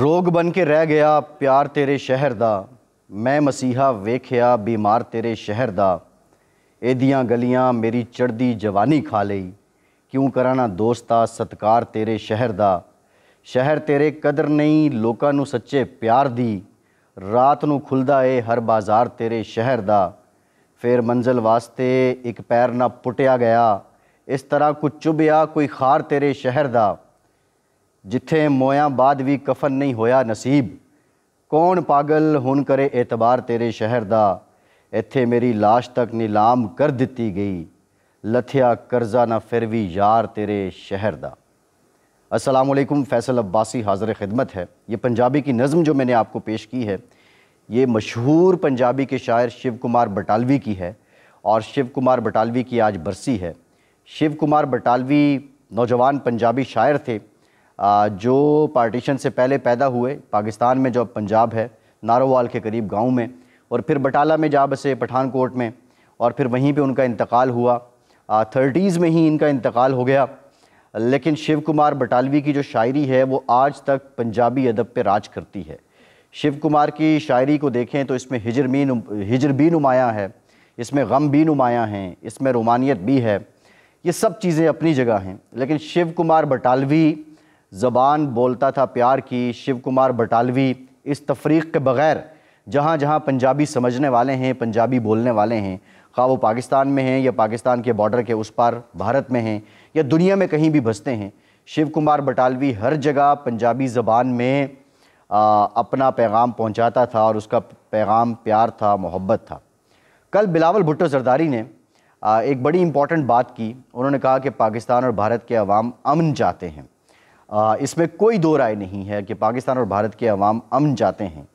ਰੋਗ ਬਨ ਕੇ ਰਹਿ ਗਿਆ ਪਿਆਰ ਤੇਰੇ ਸ਼ਹਿਰ ਦਾ ਮੈਂ ਮਸੀਹਾ ਵੇਖਿਆ ਬਿਮਾਰ ਤੇਰੇ ਸ਼ਹਿਰ ਦਾ ਇਹਦੀਆਂ ਗਲੀਆਂ ਮੇਰੀ ਚੜਦੀ ਜਵਾਨੀ ਖਾ ਲਈ ਕਿਉਂ ਕਰਾਂ ਨਾ ਦੋਸਤਾ ਸਤਕਾਰ ਤੇਰੇ ਸ਼ਹਿਰ ਦਾ ਸ਼ਹਿਰ ਤੇਰੇ ਕਦਰ ਨਹੀਂ ਲੋਕਾਂ ਨੂੰ ਸੱਚੇ ਪਿਆਰ ਦੀ ਰਾਤ ਨੂੰ ਖੁੱਲਦਾ ਏ ਹਰ ਬਾਜ਼ਾਰ ਤੇਰੇ ਸ਼ਹਿਰ ਦਾ ਫੇਰ ਮੰਜ਼ਲ ਵਾਸਤੇ ਇੱਕ ਪੈਰ ਨਾ ਪੁੱਟਿਆ ਗਿਆ ਇਸ ਤਰ੍ਹਾਂ ਕੁ ਚੁਬਿਆ ਕੋਈ ਖਾਰ ਤੇਰੇ ਸ਼ਹਿਰ ਦਾ जिथे मोया बाद भी कफन नहीं होया नसीब कौन पागल हुन करे एतबार तेरे शहर दा इथे मेरी लाश तक नीलाम कर दिती गई लथिया कर्जा ना फिर भी यार तेरे शहर दा असलकुम फैसल अब्बासी हाजिर खिदमत है ये पंजाबी की नज़म जो मैंने आपको पेश की है ये मशहूर पंजाबी के शायर शिव कुमार बटालवी की है और शिव कुमार बटालवी की आज बरसी है शिव कुमार बटालवी नौजवान पंजाबी शायर थे जो पार्टीशन से पहले पैदा हुए पाकिस्तान में जो अब पंजाब है नारोवाल के करीब गांव में और फिर बटाला में जा बसे पठानकोट में और फिर वहीं पे उनका इंतकाल हुआ थर्टीज़ में ही इनका इंतकाल हो गया लेकिन शिव कुमार बटालवी की जो शायरी है वो आज तक पंजाबी अदब पे राज करती है शिव कुमार की शायरी को देखें तो इसमें हिजर भी हिजर भी नुमायाँ है इसमें गम भी नुमायाँ हैं इसमें रोमानियत भी है ये सब चीज़ें अपनी जगह हैं लेकिन शिव कुमार बटालवी ज़बान बोलता था प्यार की शिव कुमार बटालवी इस तफरीक के बग़ैर जहाँ जहाँ पंजाबी समझने वाले हैं पंजाबी बोलने वाले हैं खा वो पाकिस्तान में हैं या पाकिस्तान के बॉर्डर के उस पार भारत में हैं या दुनिया में कहीं भी बसते हैं शिव कुमार बटालवी हर जगह पंजाबी ज़बान में आ, अपना पैगाम पहुँचाता था और उसका पैगाम प्यार था मोहब्बत था कल बिलावल भुट्टो जरदारी ने आ, एक बड़ी इम्पॉर्टेंट बात की उन्होंने कहा कि पाकिस्तान और भारत के अवाम अमन चाहते हैं इसमें कोई दो राय नहीं है कि पाकिस्तान और भारत के अवाम अमन चाहते हैं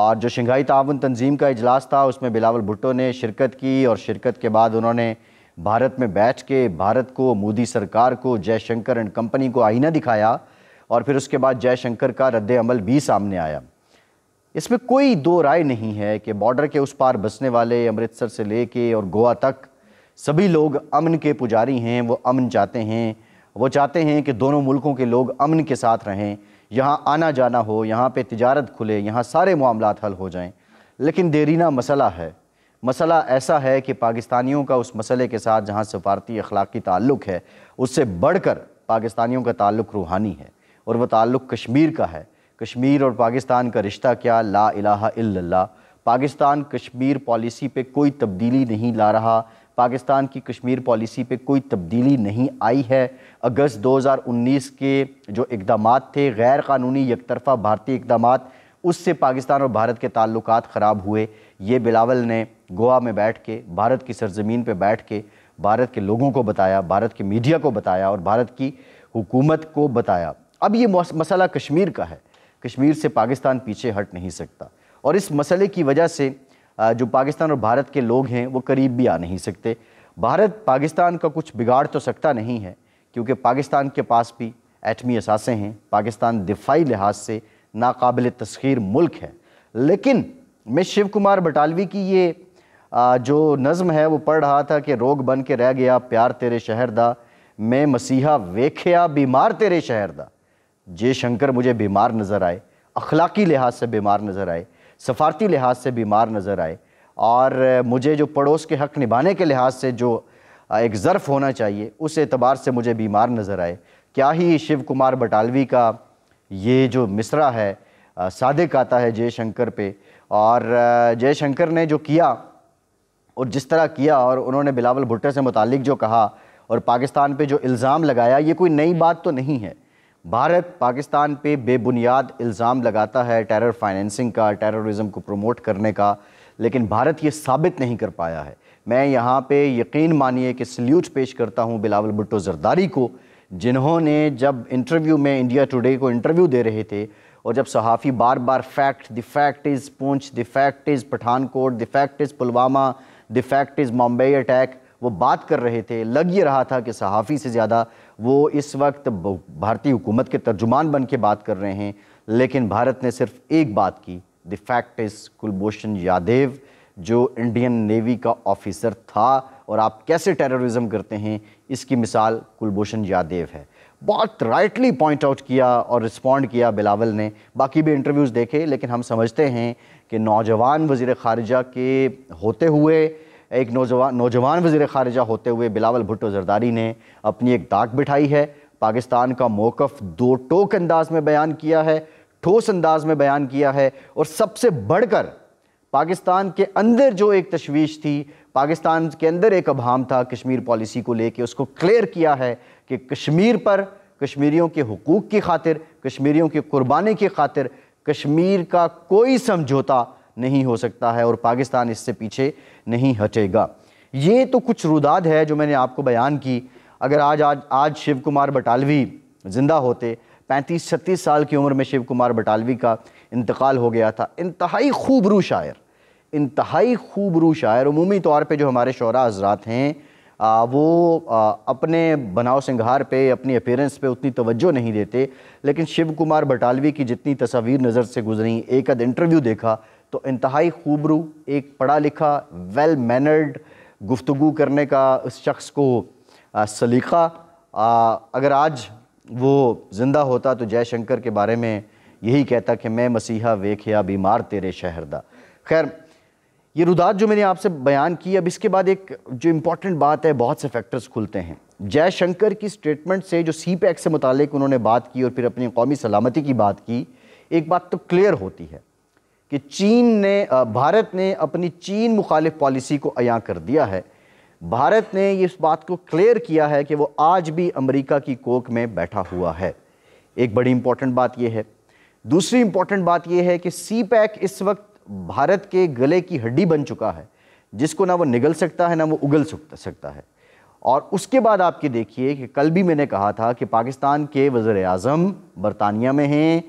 और जो शंघाई ताउन तंजीम का अजलास था उसमें बिलावल भुट्टो ने शिरकत की और शिरकत के बाद उन्होंने भारत में बैठ के भारत को मोदी सरकार को जयशंकर एंड कंपनी को आईना दिखाया और फिर उसके बाद जयशंकर का रद्द अमल भी सामने आया इसमें कोई दो राय नहीं है कि बॉर्डर के उस पार बसने वाले अमृतसर से ले और गोवा तक सभी लोग अमन के पुजारी हैं वो अमन चाहते हैं वो चाहते हैं कि दोनों मुल्कों के लोग अमन के साथ रहें यहाँ आना जाना हो यहाँ पे तजारत खुले यहाँ सारे मामला हल हो जाएं लेकिन देरीना मसला है मसला ऐसा है कि पाकिस्तानियों का उस मसले के साथ जहाँ सफारती अखलाक़ी ताल्लुक़ है उससे बढ़ कर पाकिस्तानियों का ताल्लुक़ रूहानी है और वह ताल्लुक़ कश्मीर का है कश्मीर और पाकिस्तान का रिश्ता क्या ला इलाहा इल्लल्लाह पाकिस्तान कश्मीर पॉलिसी पे कोई तब्दीली नहीं ला रहा पाकिस्तान की कश्मीर पॉलिसी पे कोई तब्दीली नहीं आई है अगस्त 2019 के जो इकदाम थे गैर कानूनी तरफ़ा भारतीय इकदाम उससे पाकिस्तान और भारत के ताल्लुक ख़राब हुए ये बिलावल ने गोवा में बैठ के भारत की सरजमीन पर बैठ के भारत के लोगों को बताया भारत के मीडिया को बताया और भारत की हुकूमत को बताया अब ये मसला कश्मीर का है कश्मीर से पाकिस्तान पीछे हट नहीं सकता और इस मसले की वजह से जो पाकिस्तान और भारत के लोग हैं वो करीब भी आ नहीं सकते भारत पाकिस्तान का कुछ बिगाड़ तो सकता नहीं है क्योंकि पाकिस्तान के पास भी एटमी असासे हैं पाकिस्तान दिफाई लिहाज से नाकबिल तस्खीर मुल्क है लेकिन मैं शिव कुमार बटालवी की ये जो नज़म है वो पढ़ रहा था कि रोग बन के रह गया प्यार तेरे शहर दा मैं मसीहा वेख्या बीमार तेरे शहर दा जय शंकर मुझे बीमार नज़र आए अखलाकी लिहाज से बीमार नज़र आए सफारती लिहाज से बीमार नज़र आए और मुझे जो पड़ोस के हक़ निभाने के लिहाज से जो एक ज़र्फ़ होना चाहिए उस एतबार से मुझे बीमार नज़र आए क्या ही शिव कुमार बटालवी का ये जो मिसरा है सादिक आता है जयशंकर पे और जयशंकर ने जो किया और जिस तरह किया और उन्होंने बिलावल भुट्टे से मुतल जो कहा और पाकिस्तान पे जो इल्ज़ाम लगाया ये कोई नई बात तो नहीं है भारत पाकिस्तान पे बेबुनियाद इल्ज़ाम लगाता है टेरर फाइनेंसिंग का टेररिज्म को प्रमोट करने का लेकिन भारत ये साबित नहीं कर पाया है मैं यहाँ पे यकीन मानिए कि सल्यूट पेश करता हूँ बिलावल भुट्टो जरदारी को जिन्होंने जब इंटरव्यू में इंडिया टुडे को इंटरव्यू दे रहे थे और जब सहाफ़ी बार बार फैक्ट द फैक्ट इज़ पूछ the fact is Pathankot the fact is Pulwama the fact is Mumbai attack वो बात कर रहे थे लग ये रहा था कि सहाफ़ी से ज़्यादा वो इस वक्त भारतीय हुकूमत के तर्जुमान बन के बात कर रहे हैं लेकिन भारत ने सिर्फ एक बात की the fact is Kulbhushan Yadav जो इंडियन नेवी का ऑफिसर था और आप कैसे टेररिज्म करते हैं इसकी मिसाल कुलभूषण यादव है बहुत राइटली पॉइंट आउट किया और रिस्पॉन्ड किया बिलावल ने बाकी भी इंटरव्यूज़ देखे लेकिन हम समझते हैं कि नौजवान वज़ी ख़ारजा के होते हुए एक नौजवान नौजवान वजीर खारजा होते हुए बिलावल भुट्टो जरदारी ने अपनी एक दाग बिठाई है पाकिस्तान का मौक़ दो टोक अंदाज में बयान किया है ठोस अंदाज में बयान किया है और सबसे बढ़कर पाकिस्तान के अंदर जो एक तशवीश थी पाकिस्तान के अंदर एक अभाम था कश्मीर पॉलिसी को लेके उसको क्लियर किया है कि कश्मीर पर कश्मीरियों के हकूक़ की खातिर कश्मीरियों की कुर्बानी की खातिर कश्मीर का कोई समझौता नहीं हो सकता है और पाकिस्तान इससे पीछे नहीं हटेगा ये तो कुछ रुदाद है जो मैंने आपको बयान की अगर आज आज आज शिव कुमार बटालवी ज़िंदा होते पैंतीस छत्तीस साल की उम्र में शिव कुमार बटालवी का इंतकाल हो गया था इंतहाई खूबरू शायर इंतहाई खूबरू शायर अमूमी तौर पे जो हमारे शरा हजरात हैं आ, वो आ, अपने बनाव सिंघार पे अपनी अपेरेंस पे उतनी तवज्जो नहीं देते लेकिन शिव कुमार बटालवी की जितनी तस्वीर नज़र से गुजरी एक आध इंटरव्यू देखा तो इंतहाई खूबरू एक पढ़ा लिखा वेल मैनर्ड गुफ्तु करने का उस शख्स को सलीका आ, अगर आज वो ज़िंदा होता तो जयशंकर के बारे में यही कहता कि मैं मसीहा वेखया बीमार तेरे शहरदा खैर ये रुदात जो मैंने आपसे बयान की अब इसके बाद एक जो इम्पॉर्टेंट बात है बहुत से फैक्टर्स खुलते हैं जयशंकर की स्टेटमेंट से जो सी पैक से मुतक उन्होंने बात की और फिर अपनी कौमी सलामती की बात की एक बात तो क्लियर होती है कि चीन ने भारत ने अपनी चीन मुखालिफ पॉलिसी को अया कर दिया है भारत ने इस बात को क्लियर किया है कि वो आज भी अमेरिका की कोक में बैठा हुआ है एक बड़ी इंपॉर्टेंट बात यह है दूसरी इंपॉर्टेंट बात यह है कि सी पैक इस वक्त भारत के गले की हड्डी बन चुका है जिसको ना वो निगल सकता है ना वो उगल सकता है और उसके बाद आपके देखिए कि कल भी मैंने कहा था कि पाकिस्तान के वज़र अजम बरतानिया में हैं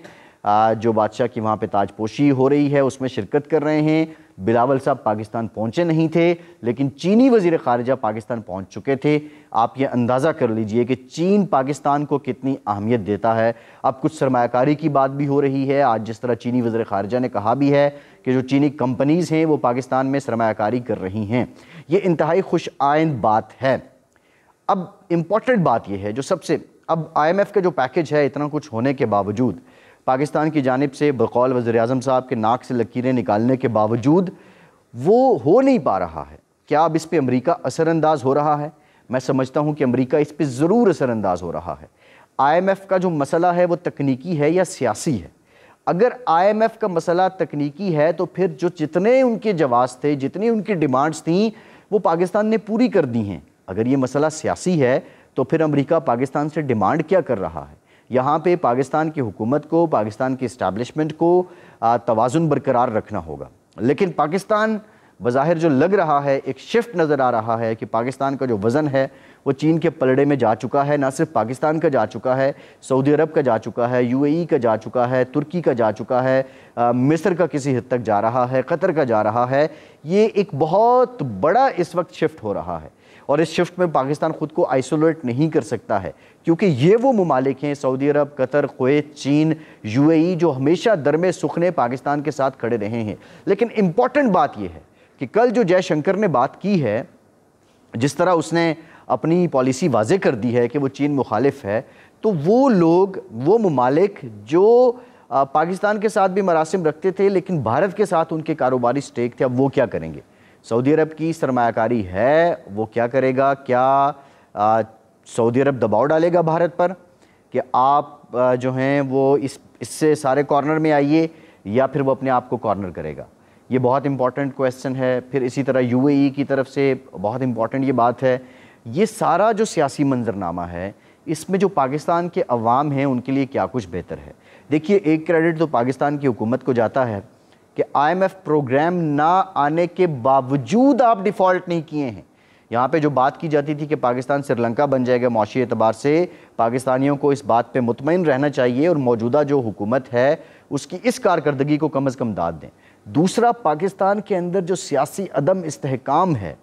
जो बादशाह की वहाँ पे ताजपोशी हो रही है उसमें शिरकत कर रहे हैं बिलावल साहब पाकिस्तान पहुँचे नहीं थे लेकिन चीनी वजीर खारजा पाकिस्तान पहुँच चुके थे आप ये अंदाज़ा कर लीजिए कि चीन पाकिस्तान को कितनी अहमियत देता है अब कुछ सरमाकारी की बात भी हो रही है आज जिस तरह चीनी वजीर खारजा ने कहा भी है कि जो चीनी कंपनीज़ हैं वो पाकिस्तान में सरमाकारी कर रही हैं ये इंतहाई खुश आयन बात है अब इम्पॉर्टेंट बात यह है जो सबसे अब एफ़ का जो पैकेज है इतना कुछ होने के बावजूद पाकिस्तान की जानब से बकौल वज़र अजम साहब के नाक से लकीरें निकालने के बावजूद वो हो नहीं पा रहा है क्या अब इस पर अमरीका असरानंदाज हो रहा है मैं समझता हूँ कि अमरीका इस पर ज़रूर असरानंदाज हो रहा है आई एम एफ़ का जो मसला है वो तकनीकी है या सियासी है अगर आई एम एफ़ का मसला तकनीकी है तो फिर जो जितने उनके जवाब थे जितनी उनकी डिमांड्स थी वो पाकिस्तान ने पूरी कर दी हैं अगर ये मसला सियासी है तो फिर अमरीका पाकिस्तान से डिमांड क्या कर रहा है यहाँ पे पाकिस्तान की हुकूमत को पाकिस्तान की इस्टबलिशमेंट को तोज़ुन बरकरार रखना होगा लेकिन पाकिस्तान बज़ाहिर जो लग रहा है एक शिफ्ट नज़र आ रहा है कि पाकिस्तान का जो वज़न है वो चीन के पलड़े में जा चुका है ना सिर्फ पाकिस्तान का जा चुका है सऊदी अरब का जा चुका है यूएई का जा चुका है तुर्की का जा चुका है आ, मिस्र का किसी हद तक जा रहा है कतर का जा रहा है ये एक बहुत बड़ा इस वक्त शिफ्ट हो रहा है और इस शिफ्ट में पाकिस्तान खुद को आइसोलेट नहीं कर सकता है क्योंकि ये वो ममालिक हैं सऊदी अरब कतर कोत चीन यूएई जो हमेशा दर में सुखने पाकिस्तान के साथ खड़े रहे हैं लेकिन इम्पॉर्टेंट बात यह है कि कल जो जयशंकर ने बात की है जिस तरह उसने अपनी पॉलिसी वाजे कर दी है कि वो चीन मुखालिफ है तो वो लोग वो ममालिक जो पाकिस्तान के साथ भी मरासम रखते थे लेकिन भारत के साथ उनके कारोबारी स्टेक थे अब वो क्या करेंगे सऊदी अरब की सरमाकारी है वो क्या करेगा क्या सऊदी अरब दबाव डालेगा भारत पर कि आप आ, जो हैं वो इस इससे सारे कॉर्नर में आइए या फिर वो अपने आप को कॉर्नर करेगा ये बहुत इंपॉर्टेंट क्वेश्चन है फिर इसी तरह यूएई की तरफ से बहुत इंपॉर्टेंट ये बात है ये सारा जो सियासी मंजरनामा है इसमें जो पाकिस्तान के अवाम हैं उनके लिए क्या कुछ बेहतर है देखिए एक क्रेडिट तो पाकिस्तान की हुकूमत को जाता है कि आईएमएफ प्रोग्राम ना आने के बावजूद आप डिफ़ॉल्ट नहीं किए हैं यहाँ पे जो बात की जाती थी कि पाकिस्तान श्रीलंका बन जाएगा मौशी एतबार से पाकिस्तानियों को इस बात पे मुतमिन रहना चाहिए और मौजूदा जो हुकूमत है उसकी इस कारकर्दगी को कम अज़ कम दाद दें दूसरा पाकिस्तान के अंदर जो सियासी अदम इस्तेकाम है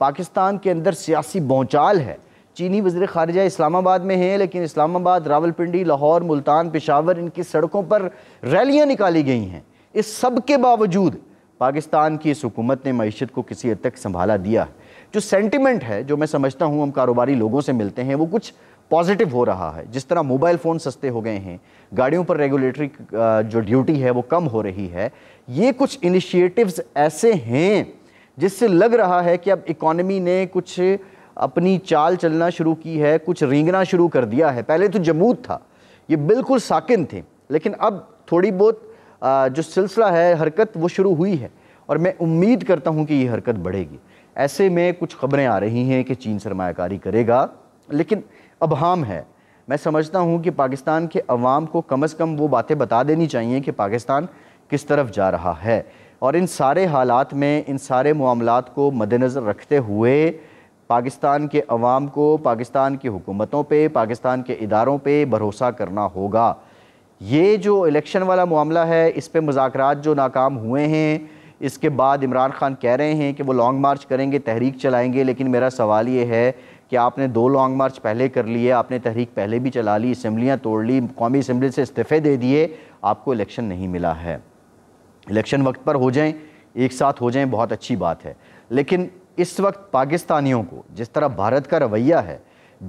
पाकिस्तान के अंदर सियासी बौचाल है चीनी वजर खारजा इस्लामाबाद में हैं लेकिन इस्लामाबाद रावलपिंडी लाहौर मुल्तान पिशावर इनकी सड़कों पर रैलियाँ निकाली गई हैं इस सब के बावजूद पाकिस्तान की इस हुकूमत ने मीशत को किसी हद तक संभाला दिया जो सेंटिमेंट है जो मैं समझता हूँ हम कारोबारी लोगों से मिलते हैं वो कुछ पॉजिटिव हो रहा है जिस तरह मोबाइल फ़ोन सस्ते हो गए हैं गाड़ियों पर रेगुलेटरी जो ड्यूटी है वो कम हो रही है ये कुछ इनिशिएटिव्स ऐसे हैं जिससे लग रहा है कि अब इकोनॉमी ने कुछ अपनी चाल चलना शुरू की है कुछ रेंगना शुरू कर दिया है पहले तो जमूद था ये बिल्कुल साकिन थे लेकिन अब थोड़ी बहुत जो सिलसिला है हरकत वो शुरू हुई है और मैं उम्मीद करता हूँ कि ये हरकत बढ़ेगी ऐसे में कुछ खबरें आ रही हैं कि चीन सरमाकारी करेगा लेकिन अब हम है मैं समझता हूँ कि पाकिस्तान के अवाम को कम अज़ कम वो बातें बता देनी चाहिए कि पाकिस्तान किस तरफ जा रहा है और इन सारे हालात में इन सारे मामलों को मद्दनज़र रखते हुए पाकिस्तान के अवाम को पाकिस्तान की हुकूमतों पे पाकिस्तान के इदारों पे भरोसा करना होगा ये जो इलेक्शन वाला मामला है इस पर मुजाकर जो नाकाम हुए हैं इसके बाद इमरान खान कह रहे हैं कि वो लॉन्ग मार्च करेंगे तहरीक चलाएंगे लेकिन मेरा सवाल ये है कि आपने दो लॉन्ग मार्च पहले कर लिए आपने तहरीक पहले भी चला ली इसम्बलियाँ तोड़ ली कौमी इसम्बली से इस्तीफ़े दे दिए आपको इलेक्शन नहीं मिला है इलेक्शन वक्त पर हो जाएँ एक साथ हो जाएँ बहुत अच्छी बात है लेकिन इस वक्त पाकिस्तानियों को जिस तरह भारत का रवैया है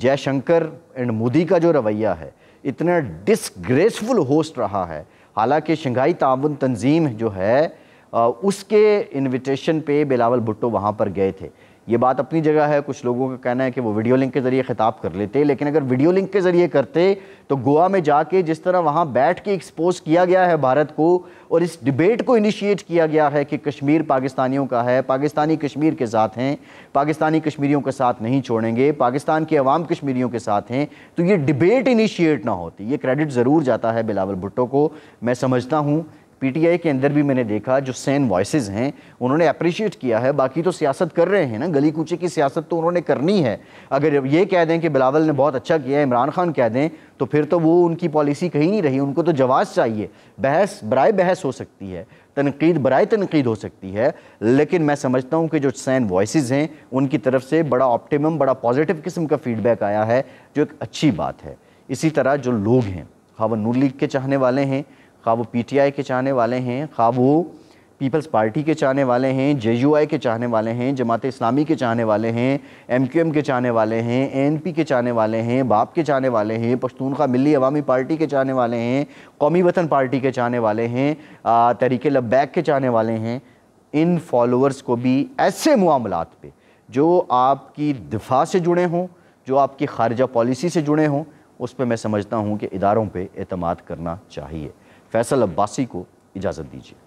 जयशंकर एंड मोदी का जो रवैया है इतना डिसग्रेसफुल होस्ट रहा है हालांकि शंघाई ताउन तंजीम जो है उसके इनविटेशन पे बिलावल भुट्टो वहाँ पर गए थे ये बात अपनी जगह है कुछ लोगों का कहना है कि वो वीडियो लिंक के ज़रिए ख़िताब कर लेते लेकिन अगर वीडियो लिंक के ज़रिए करते तो गोवा में जाके जिस तरह वहाँ बैठ के एक्सपोज किया गया है भारत को और इस डिबेट को इनिशिएट किया गया है कि कश्मीर पाकिस्तानियों का है पाकिस्तानी कश्मीर के साथ हैं पाकिस्तानी कश्मीरियों के साथ नहीं छोड़ेंगे पाकिस्तान के अवाम कश्मीरियों के साथ हैं तो ये डिबेट इनिशिएट ना होती ये क्रेडिट ज़रूर जाता है बिलावल भुट्टो को मैं समझता हूँ पीटीआई के अंदर भी मैंने देखा जो सैन वॉइसेस हैं उन्होंने अप्रिशिएट किया है बाकी तो सियासत कर रहे हैं ना गली कूचे की सियासत तो उन्होंने करनी है अगर ये कह दें कि बिलावल ने बहुत अच्छा किया इमरान खान कह दें तो फिर तो वो उनकी पॉलिसी कहीं नहीं रही उनको तो जवाब चाहिए बहस बरए बहस हो सकती है तनकीद बरए तनकीद हो सकती है लेकिन मैं समझता हूँ कि जो सैन वॉइस हैं उनकी तरफ से बड़ा ऑप्टिमम बड़ा पॉजिटिव किस्म का फीडबैक आया है जो एक अच्छी बात है इसी तरह जो लोग हैं खावन नूर लीग के चाहने वाले हैं खा वो पी के चाहने वाले हैं खा वो पीपल्स पार्टी के चाहने वाले हैं जे के चाहने वाले हैं जमात इस्लामी के चाहने वाले हैं एम के चाहने वाले हैं एन के चाहने वाले हैं बाप के चाहने वाले हैं पश्तूनखा मिली अवामी पार्टी के चाहने वाले हैं कौमी वतन पार्टी के चाहने वाले हैं तरीके लब्बैक के चाहने वाले हैं इन फॉलोअर्स को भी ऐसे मामलों पर जो आपकी दिफा से जुड़े हों जो आपकी खारजा पॉलिसी से जुड़े हों उस पर मैं समझता हूँ कि इदारों पर अतमाद करना चाहिए फैसल अब्बासी को इजाज़त दीजिए